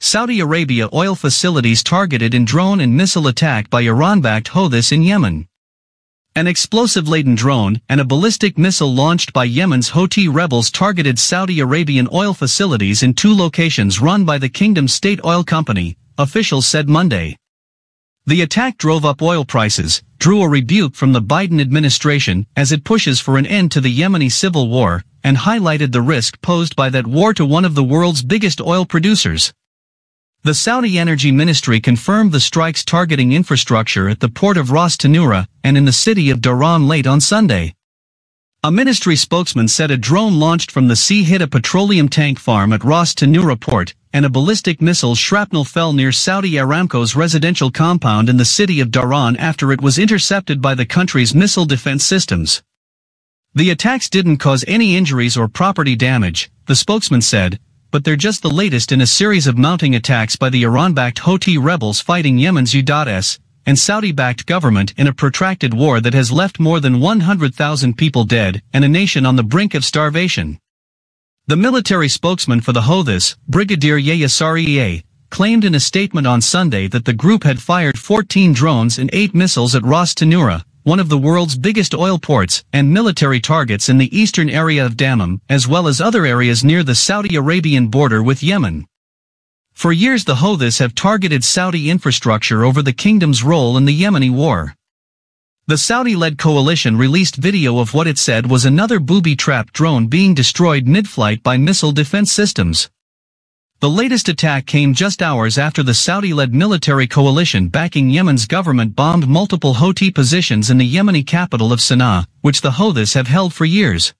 Saudi Arabia oil facilities targeted in drone and missile attack by Iran-backed Houthis in Yemen. An explosive-laden drone and a ballistic missile launched by Yemen's Houthi rebels targeted Saudi Arabian oil facilities in two locations run by the kingdom's state oil company, officials said Monday. The attack drove up oil prices, drew a rebuke from the Biden administration as it pushes for an end to the Yemeni civil war, and highlighted the risk posed by that war to one of the world's biggest oil producers. The Saudi Energy Ministry confirmed the strikes targeting infrastructure at the port of Ras Tanura and in the city of Dharan late on Sunday. A ministry spokesman said a drone launched from the sea hit a petroleum tank farm at Ras Tanura port, and a ballistic missile shrapnel fell near Saudi Aramco's residential compound in the city of Dharan after it was intercepted by the country's missile defense systems. The attacks didn't cause any injuries or property damage, the spokesman said, but they're just the latest in a series of mounting attacks by the Iran-backed Houthi rebels fighting Yemen's U.S. and Saudi-backed government in a protracted war that has left more than 100,000 people dead and a nation on the brink of starvation. The military spokesman for the Houthis, Brigadier Yasarieh, claimed in a statement on Sunday that the group had fired 14 drones and 8 missiles at Ras Tanura, one of the world's biggest oil ports and military targets in the eastern area of Dammam, as well as other areas near the Saudi Arabian border with Yemen. For years the Houthis have targeted Saudi infrastructure over the kingdom's role in the Yemeni war. The Saudi-led coalition released video of what it said was another booby-trapped drone being destroyed mid-flight by missile defense systems. The latest attack came just hours after the Saudi-led military coalition backing Yemen's government bombed multiple Houthi positions in the Yemeni capital of Sana'a, which the Houthis have held for years.